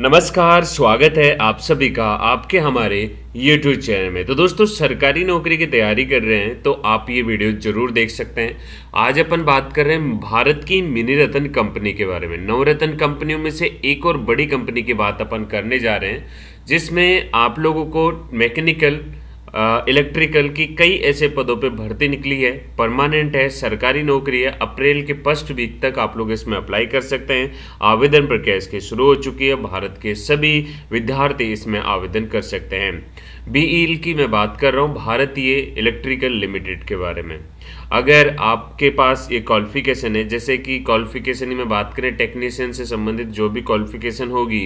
नमस्कार स्वागत है आप सभी का आपके हमारे यूट्यूब चैनल में तो दोस्तों सरकारी नौकरी की तैयारी कर रहे हैं तो आप ये वीडियो जरूर देख सकते हैं आज अपन बात कर रहे हैं भारत की मिनी रतन कंपनी के बारे में नवरत्न कंपनियों में से एक और बड़ी कंपनी की बात अपन करने जा रहे हैं जिसमें आप लोगों को मैकेनिकल इलेक्ट्रिकल की कई ऐसे पदों पे भर्ती निकली है परमानेंट है सरकारी नौकरी है अप्रैल के फर्स्ट वीक तक आप लोग इसमें अप्लाई कर सकते हैं आवेदन प्रक्रिया इसकी शुरू हो चुकी है भारत के सभी विद्यार्थी इसमें आवेदन कर सकते हैं बीई e की मैं बात कर रहा हूँ भारतीय इलेक्ट्रिकल लिमिटेड के बारे में अगर आपके पास ये क्वालिफिकेशन है जैसे कि क्वालिफिकेशन में बात करें टेक्नीशियन से संबंधित जो भी क्वालिफिकेशन होगी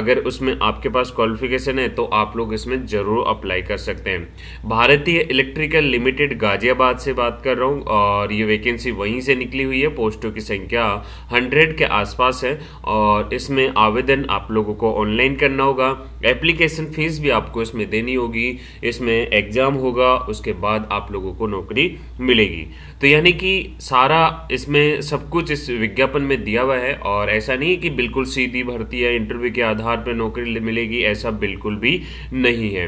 अगर उसमें आपके पास क्वालिफिकेशन है तो आप लोग इसमें ज़रूर अप्लाई कर सकते हैं भारतीय इलेक्ट्रिकल लिमिटेड गाजियाबाद से बात कर रहा हूँ और ये वैकेंसी वहीं से निकली हुई है पोस्टों की संख्या हंड्रेड के आसपास है और इसमें आवेदन आप लोगों को ऑनलाइन करना होगा एप्लीकेशन फ़ीस भी आपको इसमें देनी होगी इसमें एग्ज़ाम होगा उसके बाद आप लोगों को नौकरी मिलेगी तो यानी कि सारा इसमें सब कुछ इस विज्ञापन में दिया हुआ है और ऐसा नहीं है कि बिल्कुल सीधी भर्ती है इंटरव्यू के आधार पर नौकरी मिलेगी ऐसा बिल्कुल भी नहीं है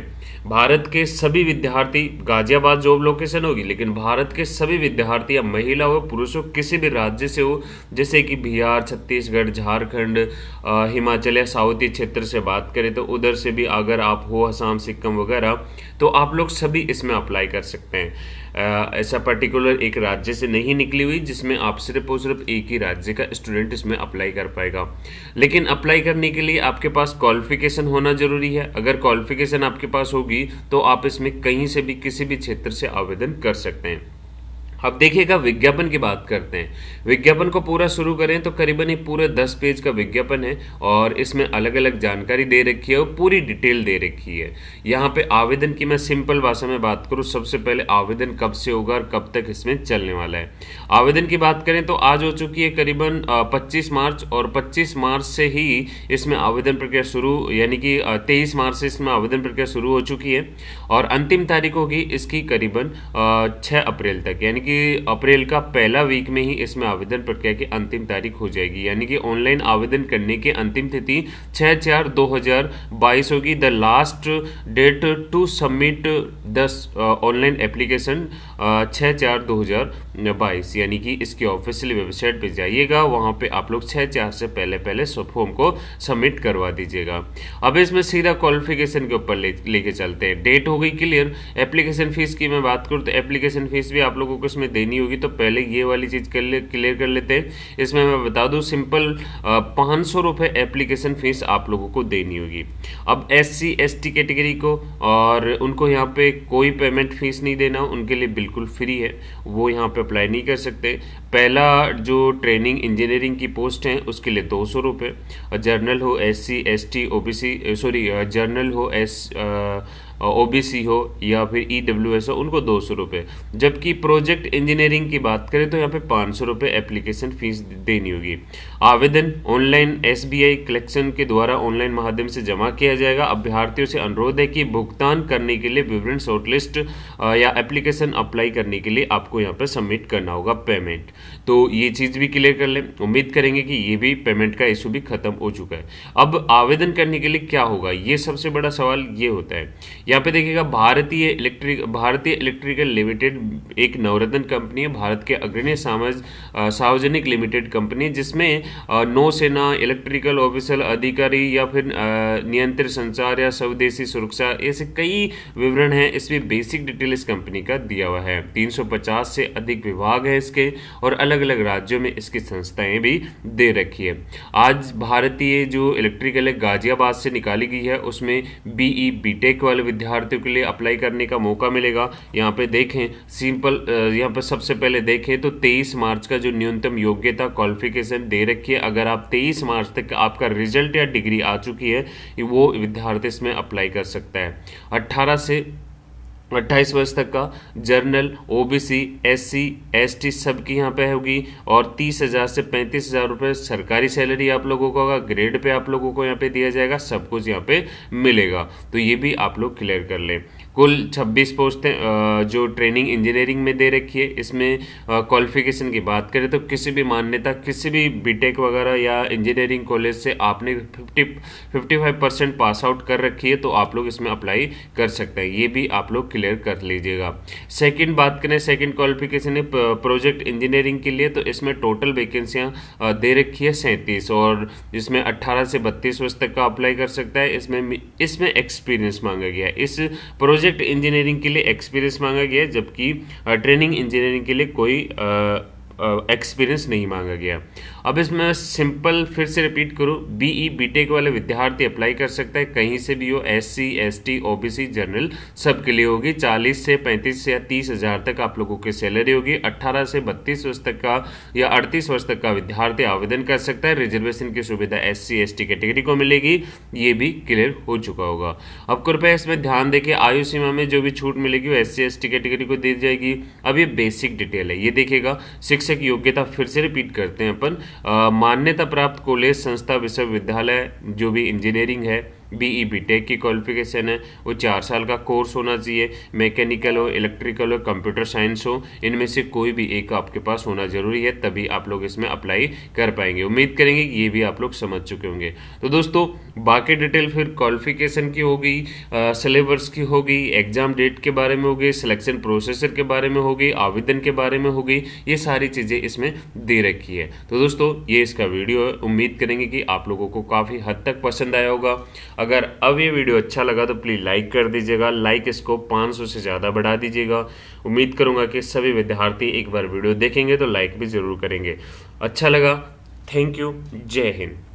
भारत के सब सभी विद्यार्थी गाजियाबाद जॉब लोकेशन होगी लेकिन भारत के सभी विद्यार्थी या महिला हो पुरुष हो किसी भी राज्य से हो जैसे कि बिहार छत्तीसगढ़ झारखंड हिमाचल या साउथी क्षेत्र से बात करें तो उधर से भी अगर आप हो असम सिक्किम वगैरह तो आप लोग सभी इसमें अप्लाई कर सकते हैं ऐसा पर्टिकुलर एक राज्य से नहीं निकली हुई जिसमें आप सिर्फ और सिर्फ एक ही राज्य का स्टूडेंट इसमें अप्लाई कर पाएगा लेकिन अप्लाई करने के लिए आपके पास क्वालिफिकेशन होना जरूरी है अगर क्वालिफिकेशन आपके पास होगी तो आप इसमें कहीं से भी किसी भी क्षेत्र से आवेदन कर सकते हैं अब देखिएगा विज्ञापन की बात करते हैं विज्ञापन को पूरा शुरू करें तो करीबन ही पूरे दस पेज का विज्ञापन है और इसमें अलग अलग जानकारी दे रखी है और पूरी डिटेल दे रखी है यहाँ पे आवेदन की मैं सिंपल भाषा में बात करूँ सबसे पहले आवेदन कब से होगा और कब तक इसमें चलने वाला है आवेदन की बात करें तो आज हो चुकी है करीबन पच्चीस मार्च और पच्चीस मार्च से ही इसमें आवेदन प्रक्रिया शुरू यानी कि तेईस मार्च से इसमें आवेदन प्रक्रिया शुरू हो चुकी है और अंतिम तारीख होगी इसकी करीबन छः अप्रैल तक यानी कि अप्रैल का पहला वीक में ही इसमें आवेदन प्रक्रिया की अंतिम तारीख हो जाएगी यानी कि ऑनलाइन आवेदन करने की अंतिम तिथि छः चार दो हजार बाईस होगी the last date to submit this online application छः चार दो हज़ार बाईस यानी कि इसकी ऑफिशियल वेबसाइट पे जाइएगा वहाँ पे आप लोग छः चार से पहले पहले फॉर्म को सबमिट करवा दीजिएगा अब इसमें सीधा क्वालिफिकेशन के ऊपर लेके चलते हैं डेट हो गई क्लियर एप्लीकेशन फ़ीस की मैं बात करूँ तो एप्लीकेशन फ़ीस भी आप लोगों को इसमें देनी होगी तो पहले ये वाली चीज़ कर ले क्लियर कर लेते हैं इसमें मैं बता दूँ सिंपल पाँच सौ रुपये एप्लीकेशन फ़ीस आप लोगों को देनी होगी अब एस सी कैटेगरी को और उनको यहाँ पे कोई पेमेंट फीस नहीं देना उनके लिए बिल्कुल फ्री है वो यहाँ पे अप्लाई नहीं कर सकते पहला जो ट्रेनिंग इंजीनियरिंग की पोस्ट है उसके लिए दो सौ रुपये और जर्नल हो S C S T O B C sorry general हो एस ओबीसी हो या फिर ई e हो उनको दो सौ रुपये जबकि प्रोजेक्ट इंजीनियरिंग की बात करें तो यहाँ पे पाँच सौ रुपये एप्लीकेशन फीस देनी होगी आवेदन ऑनलाइन एस कलेक्शन के द्वारा ऑनलाइन माध्यम से जमा किया जाएगा अभ्यर्थियों से अनुरोध है कि भुगतान करने के लिए विवरण शॉर्टलिस्ट या एप्लीकेशन अप्लाई करने के लिए आपको यहाँ पर सबमिट करना होगा पेमेंट तो ये चीज़ भी क्लियर कर लें उम्मीद करेंगे कि ये भी पेमेंट का इशू भी खत्म हो चुका है अब आवेदन करने के लिए क्या होगा ये सबसे बड़ा सवाल ये होता है यहाँ पे देखिएगा भारतीय इलेक्ट्रिक भारतीय इलेक्ट्रिकल लिमिटेड एक नवरत्न कंपनी है भारत के अग्रणी सार्वजनिक लिमिटेड कंपनी जिसमें नौसेना इलेक्ट्रिकल ऑफिसर अधिकारी या फिर नियंत्रित संचार या स्वदेशी सुरक्षा ऐसे कई विवरण हैं इसमें बेसिक डिटेल इस कंपनी का दिया हुआ है 350 से अधिक विभाग है इसके और अलग अलग राज्यों में इसकी संस्थाएं भी दे रखी है आज भारतीय जो इलेक्ट्रिकल है गाजियाबाद से निकाली गई है उसमें बीई बीटेक e वाले विद्यार्थियों के लिए अप्लाई करने का मौका मिलेगा यहाँ पे देखें सिंपल यहाँ पे सबसे पहले देखें तो 23 मार्च का जो न्यूनतम योग्यता क्वालिफिकेशन दे रखी है अगर आप 23 मार्च तक आपका रिजल्ट या डिग्री आ चुकी है वो विद्यार्थी इसमें अप्लाई कर सकता है अट्ठारह से अट्ठाईस वर्ष तक का जर्नल ओबीसी एससी एसटी सब की यहाँ पे होगी और तीस हज़ार से पैंतीस हज़ार रुपये सरकारी सैलरी आप लोगों को होगा ग्रेड पे आप लोगों को यहाँ पे दिया जाएगा सब कुछ यहाँ पे मिलेगा तो ये भी आप लोग क्लियर कर लें कुल 26 पोस्टें जो ट्रेनिंग इंजीनियरिंग में दे रखी है इसमें क्वालिफिकेशन की बात करें तो किसी भी मान्यता किसी भी बीटेक वगैरह या इंजीनियरिंग कॉलेज से आपने 50 55 परसेंट पास आउट कर रखी है तो आप लोग इसमें अप्लाई कर सकते हैं ये भी आप लोग क्लियर कर लीजिएगा सेकेंड बात करें सेकेंड क्वालिफिकेशन है प्रोजेक्ट इंजीनियरिंग के लिए तो इसमें टोटल वैकेंसियाँ दे रखी है सैंतीस और इसमें अट्ठारह से बत्तीस वर्ष तक का अप्लाई कर सकता है इसमें इसमें एक्सपीरियंस मांगा गया है इस प्रोजेक्ट प्रोजेक्ट इंजीनियरिंग के लिए एक्सपीरियंस मांगा गया है जबकि ट्रेनिंग इंजीनियरिंग के लिए कोई एक्सपीरियंस नहीं मांगा गया अब इसमें सिंपल फिर से रिपीट करूँ बीई बीटेक e वाले विद्यार्थी अप्लाई कर सकता है कहीं से भी हो S S C T O B C general सबके लिए होगी 40 से 35 से या तीस हज़ार तक आप लोगों की सैलरी होगी 18 से 32 वर्ष तक का या 38 वर्ष तक का विद्यार्थी आवेदन कर सकता है रिजर्वेशन की सुविधा S C S T category को मिलेगी ये भी क्लियर हो चुका होगा अब कृपया इसमें ध्यान देखिए आयु सीमा में जो भी छूट मिलेगी वो S C S T category को दी जाएगी अब ये बेसिक डिटेल है ये देखिएगा सिक्स शिक्षक योग्यता फिर से रिपीट करते हैं अपन मान्यता प्राप्त कॉलेज संस्था विश्वविद्यालय जो भी इंजीनियरिंग है बी टेक e की क्वालिफिकेशन है वो चार साल का कोर्स होना चाहिए मैकेनिकल हो इलेक्ट्रिकल हो कंप्यूटर साइंस हो इनमें से कोई भी एक आपके पास होना ज़रूरी है तभी आप लोग इसमें अप्लाई कर पाएंगे उम्मीद करेंगे ये भी आप लोग समझ चुके होंगे तो दोस्तों बाकी डिटेल फिर क्वालिफिकेशन की होगी सिलेबस की होगी एग्जाम डेट के बारे में होगी सिलेक्शन प्रोसेसर के बारे में होगी आवेदन के बारे में होगी ये सारी चीज़ें इसमें दे रखी है तो दोस्तों ये इसका वीडियो है उम्मीद करेंगे कि आप लोगों को काफ़ी हद तक पसंद आया होगा अगर अब ये वीडियो अच्छा लगा तो प्लीज़ लाइक कर दीजिएगा लाइक इसको 500 से ज़्यादा बढ़ा दीजिएगा उम्मीद करूँगा कि सभी विद्यार्थी एक बार वीडियो देखेंगे तो लाइक भी ज़रूर करेंगे अच्छा लगा थैंक यू जय हिंद